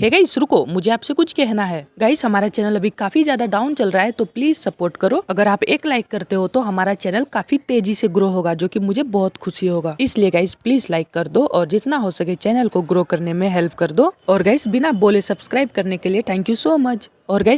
hey guys रुको मुझे आपसे कुछ कहना है गाइस हमारा चैनल अभी काफी ज्यादा डाउन चल रहा है तो प्लीज सपोर्ट करो अगर आप एक लाइक करते हो तो हमारा चैनल काफी तेजी से ग्रो होगा जो कि मुझे बहुत खुशी होगा इसलिए गाइस प्लीज लाइक कर दो और जितना हो सके चैनल को ग्रो करने में हेल्प कर दो और गाइस बिना बोले सब्सक्राइब करने के लिए थैंक यू सो मच और गाइस